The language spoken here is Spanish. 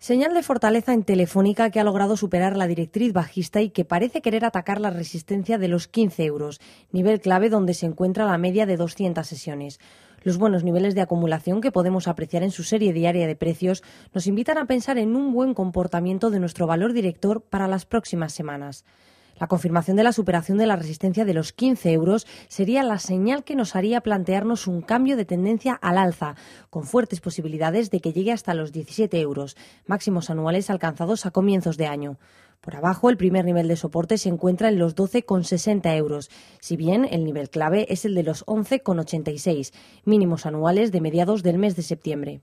Señal de fortaleza en Telefónica que ha logrado superar la directriz bajista y que parece querer atacar la resistencia de los 15 euros, nivel clave donde se encuentra la media de 200 sesiones. Los buenos niveles de acumulación que podemos apreciar en su serie diaria de precios nos invitan a pensar en un buen comportamiento de nuestro valor director para las próximas semanas. La confirmación de la superación de la resistencia de los 15 euros sería la señal que nos haría plantearnos un cambio de tendencia al alza, con fuertes posibilidades de que llegue hasta los 17 euros, máximos anuales alcanzados a comienzos de año. Por abajo, el primer nivel de soporte se encuentra en los 12,60 euros, si bien el nivel clave es el de los 11,86, mínimos anuales de mediados del mes de septiembre.